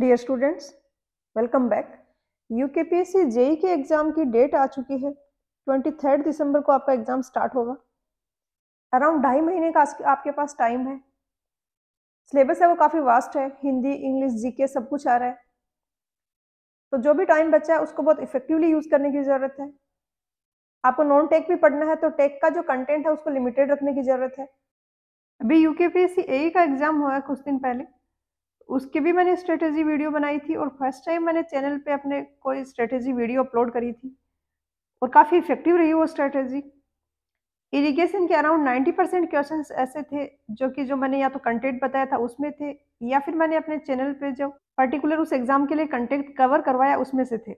dear students welcome back U K P S C JE के exam की date आ चुकी है ट्वेंटी थर्ड दिसंबर को आपका एग्ज़ाम स्टार्ट होगा अराउंड ढाई महीने का आपके पास टाइम है सिलेबस है वो काफ़ी वास्ट है हिंदी इंग्लिश जीके सब कुछ आ रहा है तो जो भी टाइम बचा है उसको बहुत इफेक्टिवली यूज़ करने की ज़रूरत है आपको नॉन टेक भी पढ़ना है तो टेक का जो कंटेंट है उसको लिमिटेड रखने की ज़रूरत है अभी यू के पी एस सी ए का एग्ज़ाम हुआ है कुछ दिन पहले उसकी भी मैंने स्ट्रेटेजी वीडियो बनाई थी और फर्स्ट टाइम मैंने चैनल पे अपने कोई स्ट्रेटेजी वीडियो अपलोड करी थी और काफ़ी इफेक्टिव रही वो स्ट्रेटेजी इरिगेशन के अराउंड नाइन्टी परसेंट क्वेश्चन ऐसे थे जो कि जो मैंने या तो कंटेंट बताया था उसमें थे या फिर मैंने अपने चैनल पे जो पर्टिकुलर उस एग्ज़ाम के लिए कंटेंट कवर करवाया उसमें से थे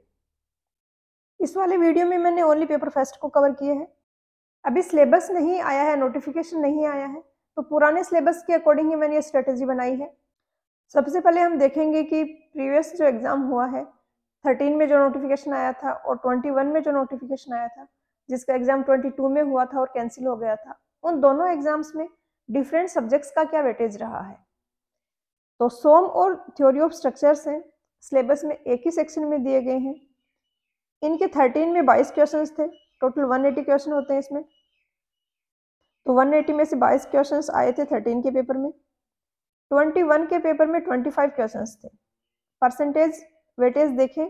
इस वाले वीडियो में मैंने ओनली पेपर फर्स्ट को कवर किए हैं अभी सिलेबस नहीं आया है नोटिफिकेशन नहीं आया है तो पुराने सिलेबस के अकॉर्डिंग ही मैंने ये स्ट्रेटेजी बनाई है सबसे पहले हम देखेंगे कि प्रीवियस जो एग्ज़ाम हुआ है थर्टीन में जो नोटिफिकेशन आया था और ट्वेंटी वन में जो नोटिफिकेशन आया था जिसका एग्ज़ाम ट्वेंटी टू में हुआ था और कैंसिल हो गया था उन दोनों एग्ज़ाम्स में डिफरेंट सब्जेक्ट्स का क्या वेटेज रहा है तो सोम और थ्योरी ऑफ स्ट्रक्चर्स हैं सिलेबस में एक ही सेक्शन में दिए गए हैं इनके थर्टीन में बाईस क्वेश्चन थे टोटल वन एटी क्वेश्चन होते हैं इसमें तो वन एटी में से बाईस क्वेश्चन आए थे थर्टीन के पेपर में ट्वेंटी वन के पेपर में ट्वेंटी फाइव क्वेश्चन थे परसेंटेज वेटेज देखें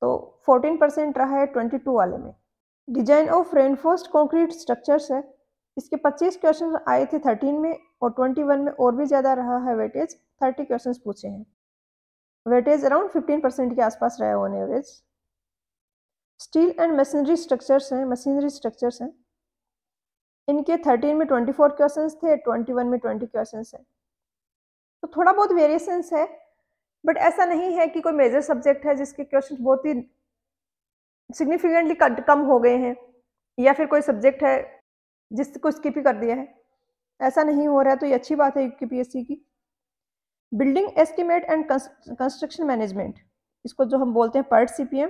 तो फोर्टीन परसेंट रहा है ट्वेंटी टू वाले में design of reinforced concrete structures है इसके पच्चीस क्वेश्चन आए थे थर्टीन में और ट्वेंटी वन में और भी ज़्यादा रहा है वेटेज थर्टी क्वेश्चन पूछे हैं वेटेज अराउंड फिफ्टीन परसेंट के आसपास रहा है on average steel and machinery structures हैं मशीनरी स्ट्रक्चर्स हैं इनके थर्टीन में ट्वेंटी फोर क्वेश्चन थे ट्वेंटी वन में ट्वेंटी क्वेश्चन हैं तो थोड़ा बहुत वेरिएशंस है बट ऐसा नहीं है कि कोई मेजर सब्जेक्ट है जिसके क्वेश्चन बहुत ही सिग्निफिकेंटली कम हो गए हैं या फिर कोई सब्जेक्ट है जिसको स्किप ही कर दिया है ऐसा नहीं हो रहा है तो ये अच्छी बात है यू की, की building estimate and construction management इसको जो हम बोलते हैं पर्ट सी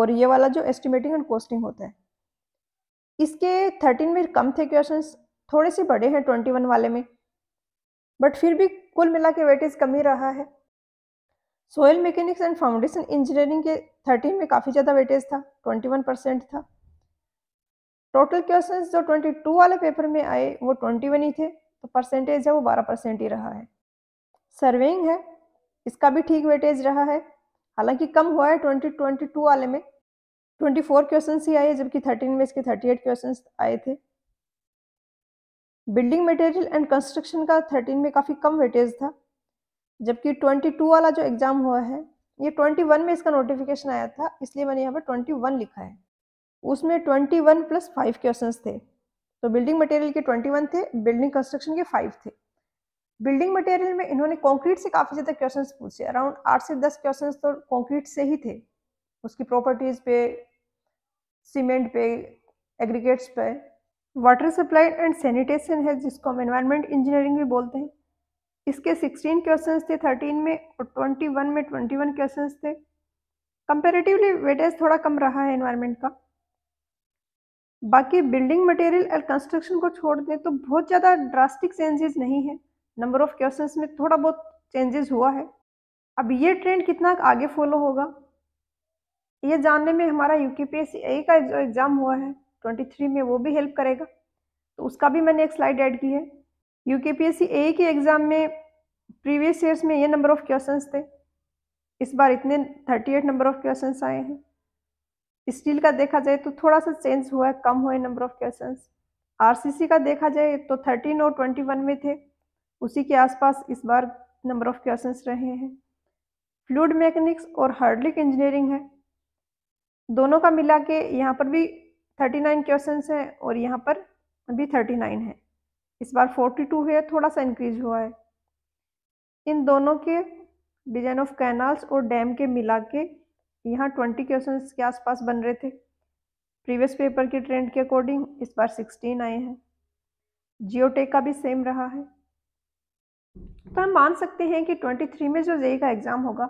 और ये वाला जो एस्टिमेटिंग एंड कॉस्टिंग होता है इसके थर्टीन में कम थे क्वेश्चंस थोड़े से बड़े हैं ट्वेंटी वन वाले में बट फिर भी कुल मिला के वेटेज कम ही रहा है soil mechanics and foundation engineering के थर्टीन में काफ़ी ज़्यादा वेटेज था ट्वेंटी वन परसेंट था टोटल क्वेश्चन जो ट्वेंटी टू वाले पेपर में आए वो ट्वेंटी वन ही थे तो परसेंटेज है वो बारह परसेंट ही रहा है सर्वेइंग है इसका भी ठीक वेटेज रहा है हालांकि कम हुआ है ट्वेंटी ट्वेंटी टू वाले में ट्वेंटी फोर क्वेश्चन ही आए जबकि थर्टीन में इसके थर्टी एट क्वेश्चन आए थे बिल्डिंग मटेरियल एंड कंस्ट्रक्शन का थर्टीन में काफ़ी कम वेटेज था जबकि ट्वेंटी टू वाला जो एग्ज़ाम हुआ है ये ट्वेंटी वन में इसका नोटिफिकेशन आया था इसलिए मैंने यहाँ पर ट्वेंटी वन लिखा है उसमें twenty one plus five question थे तो बिल्डिंग मटेरियल के ट्वेंटी वन थे बिल्डिंग कंस्ट्रक्शन के फाइव थे बिल्डिंग मटेरियल में इन्होंने कॉन्क्रीट से काफ़ी ज़्यादा क्वेश्चन पूछे अराउंड आठ से दस क्वेश्चन तो कॉन्क्रीट से ही थे उसकी प्रॉपर्टीज़ पे सीमेंट पे एग्रीगेट्स पे वाटर सप्लाई एंड सैनिटेशन है जिसको हम एनवायरनमेंट इंजीनियरिंग भी बोलते हैं इसके 16 क्वेश्चंस थे 13 में और 21 में 21 क्वेश्चंस थे कंपेरेटिवली वेटेज थोड़ा कम रहा है एनवायरनमेंट का बाकी बिल्डिंग मटेरियल एंड कंस्ट्रक्शन को छोड़ दें तो बहुत ज़्यादा ड्रास्टिक चेंजेस नहीं है नंबर ऑफ क्वेश्चंस में थोड़ा बहुत चेंजेस हुआ है अब ये ट्रेंड कितना आगे फॉलो होगा ये जानने में हमारा यू के का जो एग्ज़ाम हुआ है 23 में वो भी हेल्प करेगा तो उसका भी मैंने एक स्लाइड ऐड की है यू के पी एस सी ए के एग्ज़ाम में प्रीवियस ईयर्स में ये नंबर ऑफ़ क्वेश्चन थे इस बार इतने thirty eight number of question आए हैं स्टील का देखा जाए तो थोड़ा सा चेंज हुआ है कम हुए नंबर ऑफ़ क्वेश्चन आरसीसी का देखा जाए तो थर्टीन और ट्वेंटी वन में थे उसी के आसपास इस बार नंबर ऑफ़ क्वेश्चन रहे हैं फ्लूड मैकेनिक्स और हार्डलिक इंजीनियरिंग है दोनों का मिला के यहाँ पर भी थर्टी नाइन क्वेश्चन हैं और यहाँ पर भी थर्टी नाइन है इस बार फोर्टी टू है थोड़ा सा इंक्रीज हुआ है इन दोनों के डिजाइन ऑफ कैनाल्स और डैम के मिला के यहाँ ट्वेंटी क्वेश्चन के आसपास बन रहे थे प्रीवियस पेपर के ट्रेंड के अकॉर्डिंग इस बार सिक्सटीन आए हैं जियोटेक का भी सेम रहा है तो हम मान सकते हैं कि ट्वेंटी थ्री में जो जेई का एग्ज़ाम होगा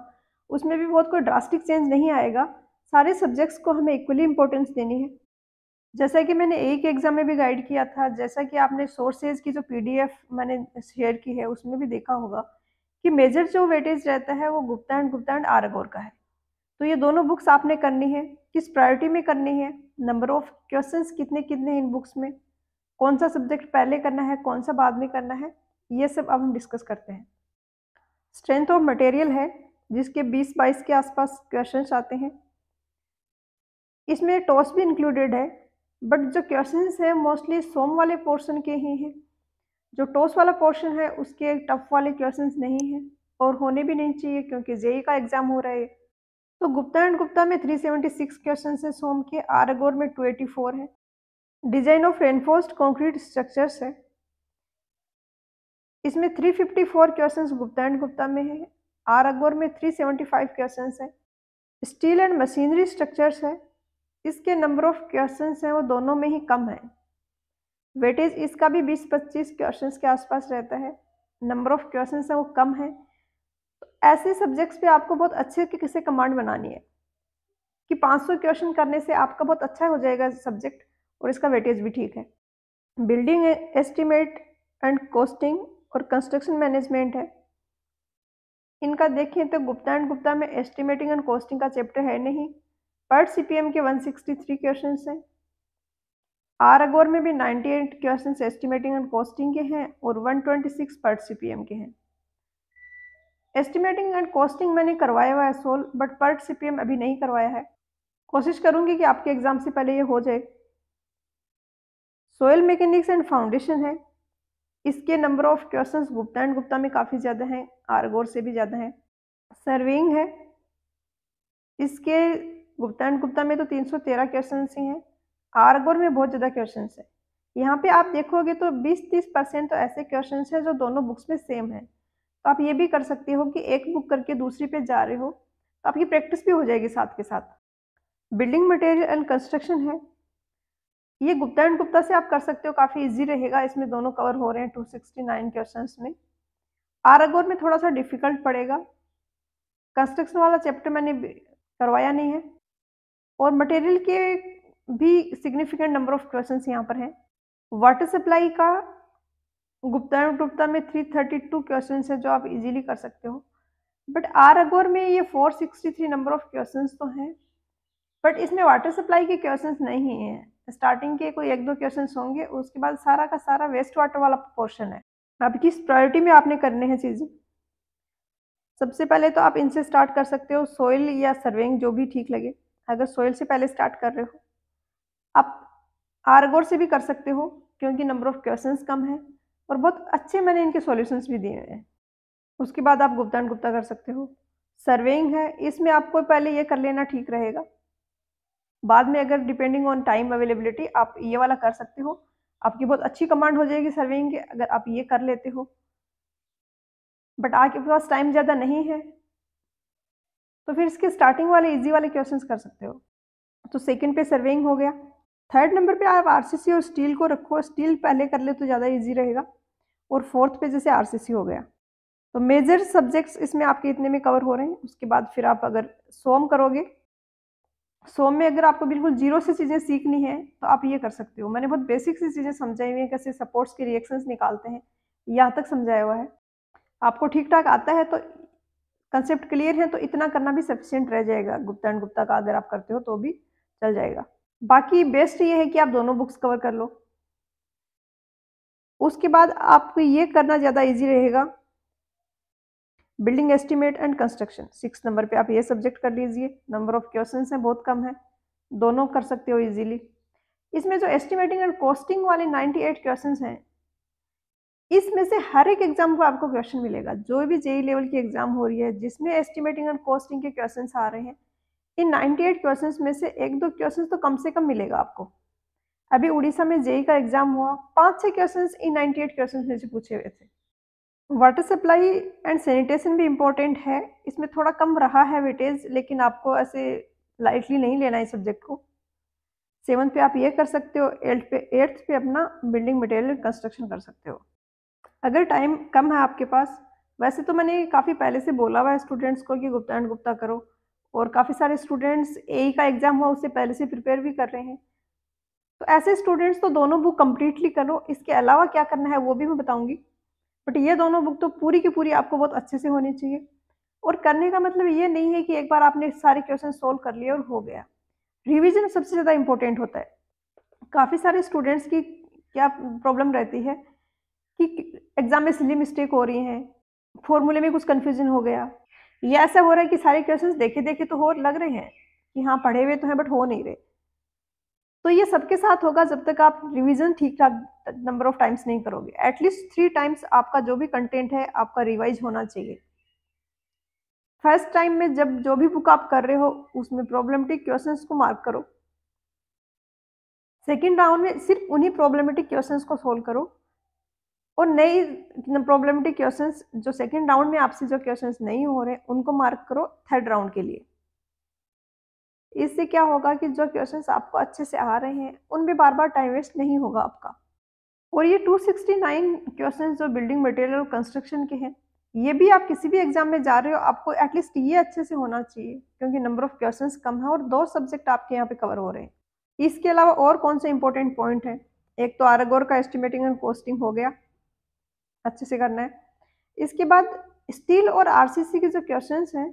उसमें भी बहुत कोई ड्रास्टिक चेंज नहीं आएगा सारे सब्जेक्ट्स को हमें इक्वली इम्पोर्टेंस देनी है जैसा कि मैंने एक एग्ज़ाम में भी गाइड किया था जैसा कि आपने सोर्सेज की जो पीडीएफ मैंने शेयर की है उसमें भी देखा होगा कि मेजर जो वेटेज रहता है वो गुप्ता एंड गुप्ता एंड आरगोर का है तो ये दोनों बुक्स आपने करनी है किस प्रायोरिटी में करनी है नंबर ऑफ क्वेश्चन कितने कितने हैं इन बुक्स में कौन सा सब्जेक्ट पहले करना है कौन सा बाद में करना है ये सब अब हम डिस्कस करते हैं स्ट्रेंथ ऑफ मटेरियल है जिसके 20-22 के आसपास क्वेश्चन आते हैं इसमें टॉस भी इंक्लूडेड है बट जो क्वेश्चन हैं मोस्टली सोम वाले पोर्शन के ही हैं जो टोस वाला पोर्शन है उसके टफ वाले क्वेश्चन नहीं हैं और होने भी नहीं चाहिए क्योंकि जेई e का एग्ज़ाम हो रहा है तो गुप्ता एंड गुप्ता में 376 क्वेश्चन हैं सोम के आरगोर में 284 है design of reinforced concrete structures है इसमें 354 क्वेश्चन गुप्ता एंड गुप्ता में है आर में 375 क्वेश्चन हैं स्टील एंड मशीनरी स्ट्रक्चर्स है इसके नंबर ऑफ क्वेश्चन हैं वो दोनों में ही कम है वेटेज इसका भी 20-25 क्वेश्चन के आसपास रहता है नंबर ऑफ क्वेश्चन हैं वो कम है तो ऐसे सब्जेक्ट्स पे आपको बहुत अच्छे की किसे कमांड बनानी है कि 500 क्वेश्चन करने से आपका बहुत अच्छा हो जाएगा सब्जेक्ट और इसका वेटेज भी ठीक है बिल्डिंग एस्टिमेट एंड कॉस्टिंग और कंस्ट्रक्शन मैनेजमेंट है इनका देखें तो गुप्ता एंड गुप्ता में एस्टिमेटिंग एंड कॉस्टिंग का चैप्टर है नहीं पर सीपीएम के 163 क्वेश्चंस हैं आर अगोर में भी 98 क्वेश्चंस एस्टिमेटिंग एंड कॉस्टिंग के हैं और 126 पर सीपीएम के हैं एस्टिमेटिंग एंड कॉस्टिंग मैंने करवाया हुआ है सोल बट पर सीपीएम अभी नहीं करवाया है कोशिश करूंगी कि आपके एग्ज़ाम से पहले ये हो जाए सोयल मैकेनिक्स एंड फाउंडेशन है इसके number of question Gupta and Gupta में काफ़ी ज़्यादा हैं आरगोर से भी ज़्यादा हैं सर्विंग है इसके गुप्ता एंड गुप्ता में तो 313 क्वेश्चन ही हैं आरगोर में बहुत ज़्यादा क्वेश्चन हैं यहाँ पे आप देखोगे तो 20-30 परसेंट तो ऐसे क्वेश्चन हैं जो दोनों बुक्स में सेम हैं तो आप ये भी कर सकते हो कि एक बुक करके दूसरी पे जा रहे हो तो आपकी प्रैक्टिस भी हो जाएगी साथ के साथ बिल्डिंग मटेरियल एंड कंस्ट्रक्शन है ये गुप्ता एंड गुप्ता से आप कर सकते हो काफ़ी ईजी रहेगा इसमें दोनों कवर हो रहे हैं टू क्वेश्चंस में आरगोर में थोड़ा सा डिफिकल्ट पड़ेगा कंस्ट्रक्शन वाला चैप्टर मैंने करवाया नहीं है और मटेरियल के भी सिग्निफिकेंट नंबर ऑफ क्वेश्चन यहाँ पर हैं वाटर सप्लाई का गुप्ता एंड गुप्ता में 332 क्वेश्चंस हैं जो आप इजीली कर सकते हो बट आर अगोर में ये 463 नंबर ऑफ क्वेश्चंस तो हैं बट इसमें वाटर सप्लाई के क्वेश्चंस नहीं हैं स्टार्टिंग के कोई एक दो क्वेश्चन होंगे उसके बाद सारा का सारा वेस्ट वाटर वाला पोर्शन है अब किस प्रायोरिटी में आपने करने हैं चीज़ें सबसे पहले तो आप इनसे स्टार्ट कर सकते हो सोइल या सर्वेंग जो भी ठीक लगे अगर सोयल से पहले स्टार्ट कर रहे हो आप आरगोर से भी कर सकते हो क्योंकि नंबर ऑफ क्वेश्चंस कम है और बहुत अच्छे मैंने इनके सॉल्यूशंस भी दिए हैं उसके बाद आप गुप्ता गुप्ता कर सकते हो सर्वेइंग है इसमें आपको पहले ये कर लेना ठीक रहेगा बाद में अगर डिपेंडिंग ऑन टाइम अवेलेबिलिटी आप ये वाला कर सकते हो आपकी बहुत अच्छी कमांड हो जाएगी सर्वेइंग की अगर आप ये कर लेते हो बट आपके पास टाइम ज़्यादा नहीं है तो फिर इसके स्टार्टिंग वाले इजी वाले क्वेश्चंस कर सकते हो तो सेकंड पे सर्वेइंग हो गया थर्ड नंबर पे आप आरसीसी और स्टील को रखो स्टील पहले कर ले तो ज़्यादा इजी रहेगा और फोर्थ पे जैसे आरसीसी हो गया तो मेजर सब्जेक्ट्स इसमें आपके इतने में कवर हो रहे हैं उसके बाद फिर आप अगर सोम करोगे सोम में अगर आपको बिल्कुल जीरो से चीज़ें सीखनी है तो आप ये कर सकते हो मैंने बहुत बेसिक सी चीज़ें समझाई हुई हैं कैसे सपोर्ट्स के रिएक्शंस निकालते हैं यहाँ तक समझाया हुआ है आपको ठीक ठाक आता है तो कंसेप्ट क्लियर है तो इतना करना भी सफिशियंट रह जाएगा गुप्ता एंड गुप्ता का अगर आप करते हो तो भी चल जाएगा बाकी बेस्ट ये है कि आप दोनों बुक्स कवर कर लो उसके बाद आपको ये करना ज़्यादा इजी रहेगा building estimate and construction six number पे आप ये सब्जेक्ट कर लीजिए नंबर ऑफ क्वेश्चन हैं बहुत कम है दोनों कर सकते हो इजीली इसमें जो एस्टिमेटिंग एंड कॉस्टिंग वाले 98 क्वेश्चंस हैं इसमें से हर एक एग्जाम को आपको क्वेश्चन मिलेगा जो भी जेई लेवल e की एग्जाम हो रही है जिसमें एस्टिमेटिंग एंड कॉस्टिंग के क्वेश्चन आ रहे हैं इन 98 क्वेश्चंस में से एक दो क्वेश्चंस तो कम से कम मिलेगा आपको अभी उड़ीसा में जेई e का एग्जाम हुआ पाँच छः क्वेश्चंस इन 98 क्वेश्चंस में से पूछे हुए थे वाटर सप्लाई एंड सैनिटेशन भी इम्पोर्टेंट है इसमें थोड़ा कम रहा है वेटेज लेकिन आपको ऐसे लाइटली नहीं लेना है सब्जेक्ट को सेवन्थ पे आप ये कर सकते हो एट्थ पे एट्थ पे अपना बिल्डिंग मटेरियल कंस्ट्रक्शन कर सकते हो अगर टाइम कम है आपके पास वैसे तो मैंने काफ़ी पहले से बोला हुआ है स्टूडेंट्स को कि गुप्ता एंड गुप्ता करो और काफ़ी सारे स्टूडेंट्स ए का एग्ज़ाम हुआ उससे पहले से प्रिपेयर भी कर रहे हैं तो ऐसे स्टूडेंट्स तो दोनों बुक कम्प्लीटली करो इसके अलावा क्या करना है वो भी मैं बताऊँगी बट ये दोनों बुक तो पूरी की पूरी आपको बहुत अच्छे से होनी चाहिए और करने का मतलब ये नहीं है कि एक बार आपने सारे क्वेश्चन सोल्व कर लिए और हो गया रिविज़न सबसे ज़्यादा इम्पोर्टेंट होता है काफ़ी सारे स्टूडेंट्स की क्या प्रॉब्लम रहती है कि एग्ज़ाम में सिली मिस्टेक हो रही हैं फॉर्मूले में कुछ कन्फ्यूजन हो गया या ऐसा हो रहा है कि सारे क्वेश्चन देखे देखे तो हो लग रहे हैं कि हाँ पढ़े हुए तो हैं बट हो नहीं रहे तो ये सबके साथ होगा जब तक आप रिवीजन ठीक ठाक नंबर ऑफ टाइम्स नहीं करोगे एटलीस्ट थ्री टाइम्स आपका जो भी कंटेंट है आपका रिवाइज होना चाहिए फर्स्ट टाइम में जब जो भी बुक आप कर रहे हो उसमें प्रॉब्लमेटिक क्वेश्चंस को मार्क करो सेकंड राउंड में सिर्फ उन्हीं प्रॉब्लमेटिक क्वेश्चंस को सोल्व करो और नई प्रॉब्लमेटिक क्वेश्चन जो सेकेंड राउंड में आपसे जो क्वेश्चन नहीं हो रहे उनको मार्क करो थर्ड राउंड के लिए इससे क्या होगा कि जो क्वेश्चन आपको अच्छे से आ रहे हैं उन भी बार बार टाइम वेस्ट नहीं होगा आपका और ये 269 क्वेश्चन जो बिल्डिंग मटेरियल और कंस्ट्रक्शन के हैं ये भी आप किसी भी एग्जाम में जा रहे हो आपको एटलीस्ट ये अच्छे से होना चाहिए क्योंकि नंबर ऑफ क्वेश्चंस कम है और दो सब्जेक्ट आपके यहाँ पे कवर हो रहे हैं इसके अलावा और कौन से इंपॉर्टेंट पॉइंट हैं एक तो आरगोर का एस्टिमेटिंग एंड कोस्टिंग हो गया अच्छे से करना है इसके बाद स्टील और आरसीसी के जो क्वेश्चन हैं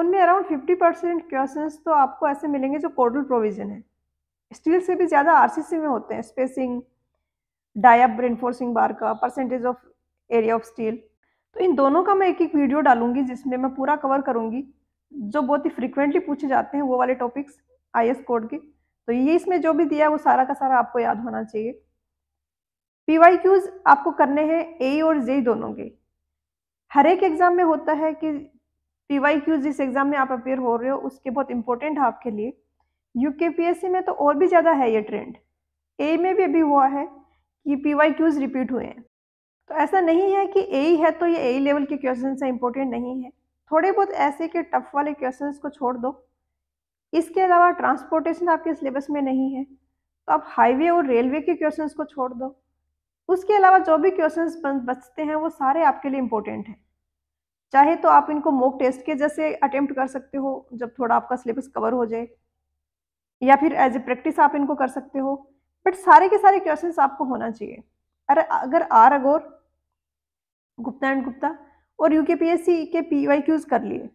उनमें अराउंड फिफ्टी परसेंट क्वेश्चन तो आपको ऐसे मिलेंगे जो कोडल प्रोविजन है स्टील से भी ज़्यादा आर में होते हैं स्पेसिंग डायब रेनफोर्सिंग बार का percentage of area of steel तो इन दोनों का मैं एक एक वीडियो डालूंगी जिसमें मैं पूरा कवर करूंगी जो बहुत ही फ्रिक्वेंटली पूछे जाते हैं वो वाले टॉपिक्स आई कोड के तो ये इसमें जो भी दिया है वो सारा का सारा आपको याद होना चाहिए पी आपको करने हैं ए और जे दोनों के हर एक एग्ज़ाम में होता है कि पी वाई क्यूज जिस एग्ज़ाम में आप अपेयर हो रहे हो उसके बहुत इंपॉर्टेंट है आपके लिए यू के पी एस सी में तो और भी ज़्यादा है ये ट्रेंड ए में भी अभी हुआ है कि पी वाई क्यूज रिपीट हुए हैं तो ऐसा नहीं है कि ए है तो ये ए लेवल के क्वेश्चन है इंपॉर्टेंट नहीं है थोड़े बहुत ऐसे के टफ वाले क्वेश्चन को छोड़ दो इसके अलावा ट्रांसपोर्टेशन आपके सिलेबस में नहीं है तो आप हाईवे और रेलवे के क्वेश्चन को छोड़ दो उसके अलावा जो भी क्वेश्चन बचते हैं वो सारे आपके लिए इम्पोर्टेंट हैं चाहे तो आप इनको मोक टेस्ट के जैसे अटेम्प्ट कर सकते हो जब थोड़ा आपका सिलेबस कवर हो जाए या फिर एज ए प्रैक्टिस आप इनको कर सकते हो बट सारे के सारे क्वेश्चन आपको होना चाहिए अरे अगर आर अगोर गुप्ता एंड गुप्ता और यू के पी एस सी के पी वाई क्यूज कर लिए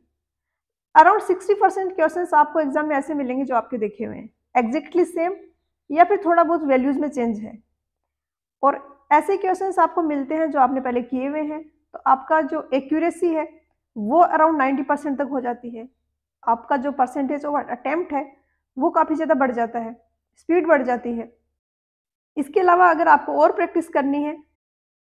अराउंड सिक्सटी परसेंट क्वेश्चन आपको एग्जाम में ऐसे मिलेंगे जो आपके देखे हुए हैं एग्जैक्टली सेम या फिर थोड़ा बहुत वैल्यूज में चेंज है और ऐसे क्वेश्चन आपको मिलते हैं जो आपने पहले किए हुए हैं तो आपका जो एक्यूरेसी है वो अराउंड नाइन्टी परसेंट तक हो जाती है आपका जो परसेंटेज ऑफ अटैम्प्ट है वो काफ़ी ज़्यादा बढ़ जाता है स्पीड बढ़ जाती है इसके अलावा अगर आपको और प्रैक्टिस करनी है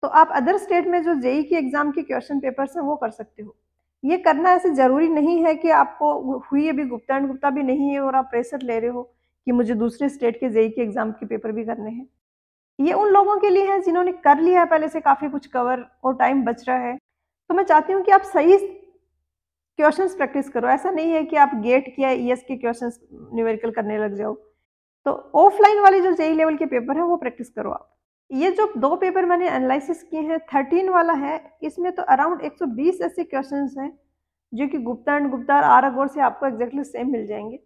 तो आप अदर स्टेट में जो जेई e की एग्ज़ाम के क्वेश्चन पेपर्स हैं वो कर सकते हो ये करना ऐसे ज़रूरी नहीं है कि आपको हुई अभी गुप्ता एंड गुप्ता भी नहीं है और आप प्रेशर ले रहे हो कि मुझे दूसरे स्टेट के जेई e के एग्ज़ाम के पेपर भी करने हैं ये उन लोगों के लिए है जिन्होंने कर लिया है पहले से काफ़ी कुछ कवर और टाइम बच रहा है तो मैं चाहती हूँ कि आप सही क्वेश्चंस प्रैक्टिस करो ऐसा नहीं है कि आप गेट किया ई एस के क्वेश्चंस न्यूमेरिकल करने लग जाओ तो ऑफलाइन वाले जो जेई लेवल e के पेपर हैं वो प्रैक्टिस करो आप ये जो दो पेपर मैंने एनालिसिस किए हैं थर्टीन वाला है इसमें तो अराउंड बीस ऐसे क्वेश्चन हैं जो कि गुप्ता एंड गुप्ता और अगोर से आपको एग्जैक्टली सेम मिल जाएंगे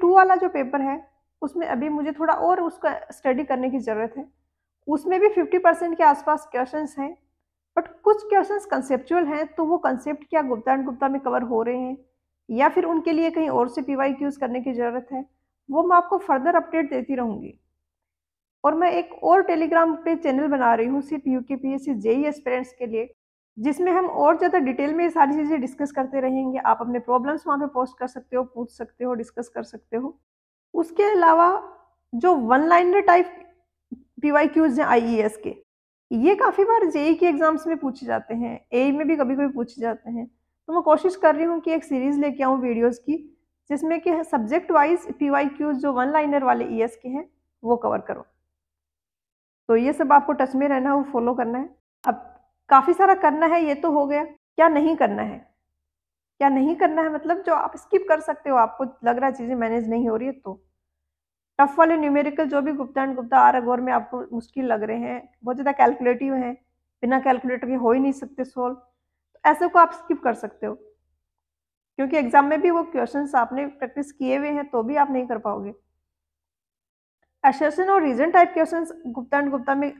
टू वाला जो पेपर है उसमें अभी मुझे थोड़ा और उसका स्टडी करने की ज़रूरत है उसमें भी फिफ्टी परसेंट के आसपास क्वेश्चन हैं बट कुछ क्वेश्चन कंसेप्चुअल हैं तो वो कंसेप्ट क्या गुप्ता एंड गुप्ता में कवर हो रहे हैं या फिर उनके लिए कहीं और से पी वाई करने की ज़रूरत है वो मैं आपको फर्दर अपडेट देती रहूँगी और मैं एक और टेलीग्राम पे चैनल बना रही हूँ सिर्फ U K P S C JE aspirants के लिए जिसमें हम और ज़्यादा डिटेल में ये सारी चीज़ें डिस्कस करते रहेंगे आप अपने प्रॉब्लम्स वहाँ पे पोस्ट कर सकते हो पूछ सकते हो डिस्कस कर सकते हो उसके अलावा जो one liner type P Y Qs हैं आई e के ये काफ़ी बार जेई के एग्ज़ाम्स में पूछे जाते हैं ए में भी कभी कभी पूछे जाते हैं तो मैं कोशिश कर रही हूँ कि एक सीरीज़ लेके आऊँ वीडियोज़ की जिसमें कि subject wise P Y Qs जो वन लाइनर वाले ई e एस के हैं वो कवर करो तो ये सब आपको टच में रहना है वो फॉलो करना है अब काफ़ी सारा करना है ये तो हो गया क्या नहीं करना है क्या नहीं करना है मतलब जो आप स्किप कर सकते हो आपको लग रहा है चीज़ें मैनेज नहीं हो रही है तो टफ वाले न्यूमेरिकल जो भी गुप्ता एंड गुप्ता आर अगोर में आपको मुश्किल लग रहे हैं बहुत ज़्यादा कैलकुलेटिव हैं बिना कैलकुलेटर के हो ही नहीं सकते सोल्व तो ऐसे को आप स्किप कर सकते हो क्योंकि एग्जाम में भी वो क्वेश्चन आपने प्रैक्टिस किए हुए हैं तो भी आप नहीं कर पाओगे एसेसन और reason type question Gupta and Gupta में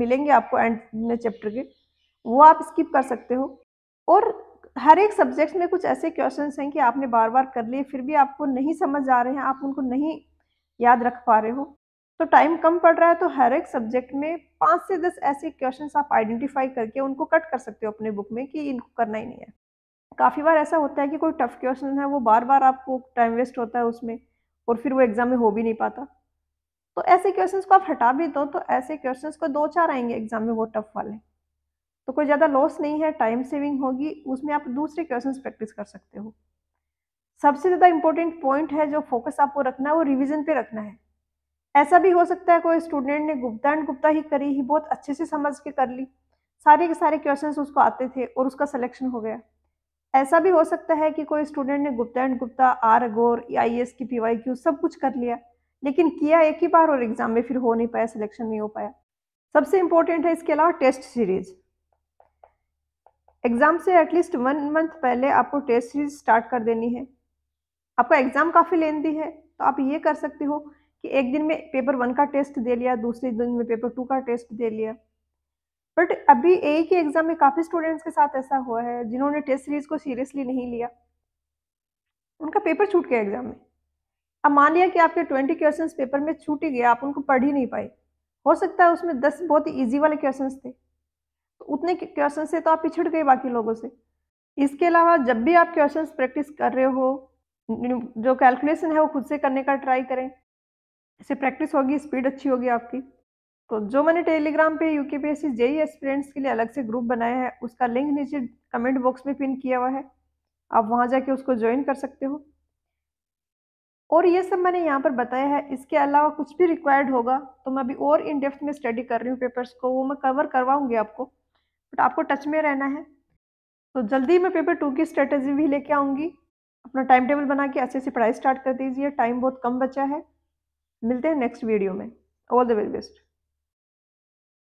मिलेंगे आपको एंड चैप्टर के वो आप स्किप कर सकते हो और हर एक सब्जेक्ट में कुछ ऐसे क्वेश्चन हैं कि आपने बार बार कर लिए फिर भी आपको नहीं समझ आ रहे हैं आप उनको नहीं याद रख पा रहे हो तो टाइम कम पड़ रहा है तो हर एक सब्जेक्ट में पाँच से दस ऐसे क्वेश्चन आप आइडेंटिफाई करके उनको कट कर सकते हो अपने बुक में कि इनको करना ही नहीं है काफ़ी बार ऐसा होता है कि कोई टफ क्वेश्चन है वो बार बार आपको टाइम वेस्ट होता है उसमें और फिर वो एग्ज़ाम में हो भी नहीं पाता तो ऐसे क्वेश्चंस को आप हटा भी दो तो ऐसे क्वेश्चंस को दो चार आएंगे एग्ज़ाम में वो टफ वाले तो कोई ज़्यादा लॉस नहीं है टाइम सेविंग होगी उसमें आप दूसरे क्वेश्चन प्रैक्टिस कर सकते हो सबसे ज़्यादा इम्पोर्टेंट पॉइंट है जो फोकस आपको रखना है वो रिविजन पे रखना है ऐसा भी हो सकता है कोई स्टूडेंट ने गुप्ता एंड गुप्ता ही करी ही बहुत अच्छे से समझ के कर ली सारे के सारे क्वेश्चन उसको आते थे और उसका सिलेक्शन हो गया ऐसा भी हो सकता है कि कोई स्टूडेंट ने Gupta and Gupta R Agor I S की पी वाई क्यू सब कुछ कर लिया लेकिन किया एक ही बार और एग्ज़ाम में फिर हो नहीं पाया सिलेक्शन नहीं हो पाया सबसे इम्पोर्टेंट है इसके अलावा टेस्ट सीरीज़ एग्ज़ाम से एटलीस्ट वन मंथ पहले आपको टेस्ट सीरीज स्टार्ट कर देनी है आपका एग्ज़ाम काफ़ी लेंदी है तो आप ये कर सकते हो कि एक दिन में पेपर वन का टेस्ट दे लिया दूसरे दिन में पेपर टू का टेस्ट दे लिया बट अभी ए के एग्ज़ाम में काफ़ी स्टूडेंट्स के साथ ऐसा हुआ है जिन्होंने टेस्ट सीरीज़ को सीरियसली नहीं लिया उनका पेपर छूट गया एग्ज़ाम में अब मान लिया कि आपके ट्वेंटी क्वेश्चन पेपर में छूट ही गया आप उनको पढ़ ही नहीं पाए हो सकता है उसमें दस बहुत ही ईजी वाले क्वेश्चन थे तो उतने क्वेश्चन से तो आप पिछड़ गए बाकी लोगों से इसके अलावा जब भी आप क्वेश्चंस प्रैक्टिस कर रहे हो जो कैलकुलेशन है वो खुद से करने का ट्राई करें इससे प्रैक्टिस होगी स्पीड अच्छी होगी आपकी तो जो मैंने टेलीग्राम पे U K P S C JE aspirants के लिए अलग से ग्रुप बनाया है उसका लिंक नीचे कमेंट बॉक्स में पिन किया हुआ है आप वहाँ जाके उसको ज्वाइन कर सकते हो और ये सब मैंने यहाँ पर बताया है इसके अलावा कुछ भी रिक्वायर्ड होगा तो मैं अभी और इन डेप्थ में स्टडी कर रही हूँ पेपर्स को वो मैं कवर करवाऊँगी आपको बट आपको टच में रहना है तो जल्दी मैं पेपर टू की स्ट्रेटजी भी लेके आऊँगी अपना टाइम टेबल बना के अच्छे से पढ़ाई स्टार्ट कर दीजिए टाइम बहुत कम बचा है मिलते हैं नेक्स्ट वीडियो में ऑल द वेरी बेस्ट